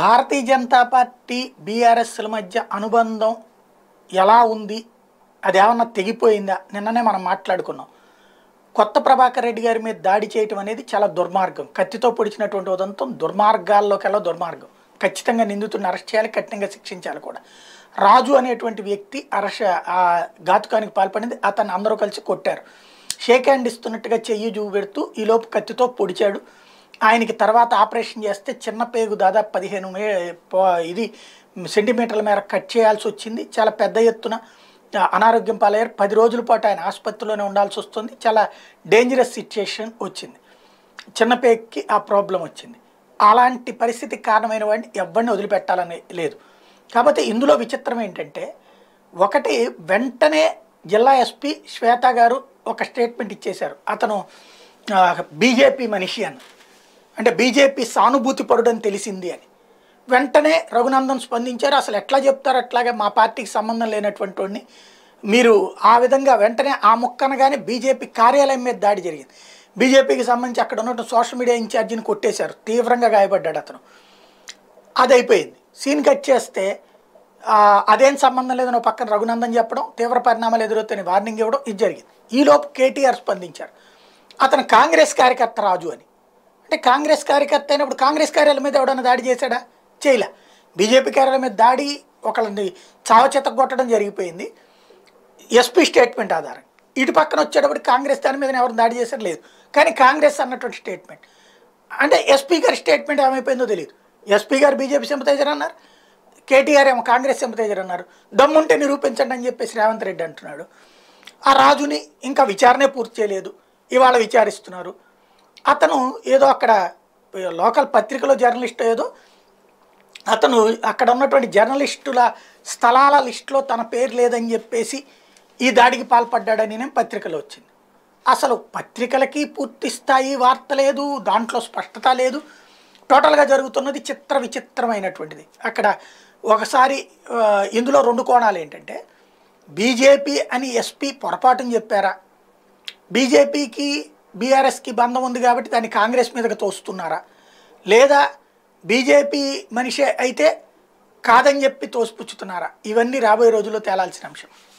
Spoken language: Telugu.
భారతీయ జనతా పార్టీ బీఆర్ఎస్ల మధ్య అనుబంధం ఎలా ఉంది అది ఏమన్నా తెగిపోయిందా నిన్ననే మనం మాట్లాడుకున్నాం కొత్త ప్రభాకర్ రెడ్డి గారి మీద దాడి చేయటం అనేది చాలా దుర్మార్గం కత్తితో పొడిచినటువంటి ఉదంతం దుర్మార్గాల్లోకెల్లా దుర్మార్గం ఖచ్చితంగా నిందితుడిని అరెస్ట్ చేయాలి కఠినంగా శిక్షించాలి కూడా రాజు అనేటువంటి వ్యక్తి అరెస్ట్ ఆ ఘాతుకానికి పాల్పడింది అతను అందరూ కలిసి కొట్టారు షేక్ హ్యాండ్ ఇస్తున్నట్టుగా చెయ్యి చూపెడుతూ ఈలోపు కత్తితో పొడిచాడు ఆయనకి తర్వాత ఆపరేషన్ చేస్తే చిన్న పేగు దాదాపు పదిహేను ఇది సెంటీమీటర్ల మేర కట్ చేయాల్సి వచ్చింది చాలా పెద్ద ఎత్తున అనారోగ్యం పాలయ్యారు పది రోజుల పాటు ఆయన ఆసుపత్రిలోనే ఉండాల్సి వస్తుంది చాలా డేంజరస్ సిచ్యుయేషన్ వచ్చింది చిన్న పేగుకి ఆ ప్రాబ్లం వచ్చింది అలాంటి పరిస్థితికి కారణమైన వాడిని ఎవరిని వదిలిపెట్టాలని లేదు కాకపోతే ఇందులో విచిత్రం ఏంటంటే ఒకటి వెంటనే జిల్లా ఎస్పి శ్వేత గారు ఒక స్టేట్మెంట్ ఇచ్చేశారు అతను బీజేపీ మనిషి అని అంటే బీజేపీ సానుభూతి పరుడని తెలిసింది అని వెంటనే రఘునందన్ స్పందించారు అసలు ఎట్లా చెప్తారు అట్లాగే మా పార్టీకి సంబంధం లేనటువంటి వాడిని మీరు ఆ విధంగా వెంటనే ఆ ముక్కనగానే బీజేపీ కార్యాలయం మీద దాడి జరిగింది బీజేపీకి సంబంధించి అక్కడ ఉన్నట్టు సోషల్ మీడియా ఇన్ఛార్జిని కొట్టేశారు తీవ్రంగా గాయపడ్డాడు అతను అది అయిపోయింది సీన్ కట్ చేస్తే అదేం సంబంధం లేదని పక్కన రఘునందన్ చెప్పడం తీవ్ర పరిణామాలు ఎదురవుతాయని వార్నింగ్ ఇవ్వడం ఇది జరిగింది ఈలోపు కేటీఆర్ స్పందించారు అతను కాంగ్రెస్ కార్యకర్త రాజు అని అంటే కాంగ్రెస్ కార్యకర్త అయినప్పుడు కాంగ్రెస్ కార్యాలయం మీద ఎవడన్నా దాడి చేశాడా చేయలే బీజేపీ కార్యాలయం మీద దాడి ఒకళ్ళని చావచేత కొట్టడం జరిగిపోయింది ఎస్పీ స్టేట్మెంట్ ఆధారం ఇటు పక్కన వచ్చేటప్పుడు కాంగ్రెస్ దాని మీద ఎవరు దాడి చేశారు లేదు కానీ కాంగ్రెస్ అన్నటువంటి స్టేట్మెంట్ అంటే ఎస్పీ గారి స్టేట్మెంట్ ఏమైపోయిందో తెలియదు ఎస్పీ గారు బీజేపీ సింపతైజర్ అన్నారు కేటీఆర్ ఏమో కాంగ్రెస్ సింపతైజర్ అన్నారు దమ్ముంటే నిరూపించండి అని చెప్పేసి రేవంత్ రెడ్డి అంటున్నాడు ఆ రాజుని ఇంకా విచారణే పూర్తి చేయలేదు ఇవాళ విచారిస్తున్నారు అతను ఏదో అక్కడ లోకల్ పత్రికలో జర్నలిస్ట్ ఏదో అతను అక్కడ ఉన్నటువంటి జర్నలిస్టుల స్థలాల లిస్టులో తన పేరు లేదని చెప్పేసి ఈ దాడికి పాల్పడ్డాడని నేను పత్రికలో వచ్చింది అసలు పత్రికలకి పూర్తి స్థాయి వార్త లేదు దాంట్లో స్పష్టత లేదు టోటల్గా జరుగుతున్నది చిత్ర విచిత్రమైనటువంటిది అక్కడ ఒకసారి ఇందులో రెండు కోణాలు ఏంటంటే బీజేపీ అని ఎస్పీ పొరపాటుని చెప్పారా బీజేపీకి బీఆర్ఎస్కి బంధం ఉంది కాబట్టి దాన్ని కాంగ్రెస్ మీదకి తోస్తున్నారా లేదా బీజేపీ మనిషే అయితే కాదని చెప్పి తోసిపుచ్చుతున్నారా ఇవన్నీ రాబోయే రోజుల్లో తేలాల్సిన అంశం